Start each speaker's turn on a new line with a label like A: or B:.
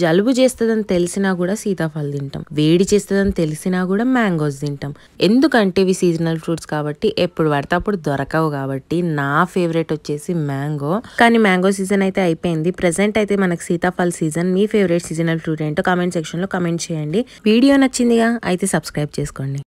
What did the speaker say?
A: జలుబు చేస్తుందని తెలిసినా కూడా సీతాఫలం తింటాం వేడి చేస్తుందని తెలిసినా కూడా మ్యాంగోస్ తింటాం ఎందుకంటే ఇవి సీజనల్ ఫ్రూట్స్ కాబట్టి ఎప్పుడు పడితే అప్పుడు దొరకవు కాబట్టి నా ఫేవరెట్ వచ్చేసి మ్యాంగో కానీ మ్యాంగో సీజన్ అయితే అయిపోయింది ప్రజెంట్ అయితే మనకు సీతాఫల సీజన్ మీ ఫేవరెట్ సీజనల్ ఫ్రూట్ ఏంటో కామెంట్ సెక్షన్లో కమెంట్ చేయండి వీడియో నచ్చిందిగా అయితే సబ్స్క్రైబ్ చేసుకోండి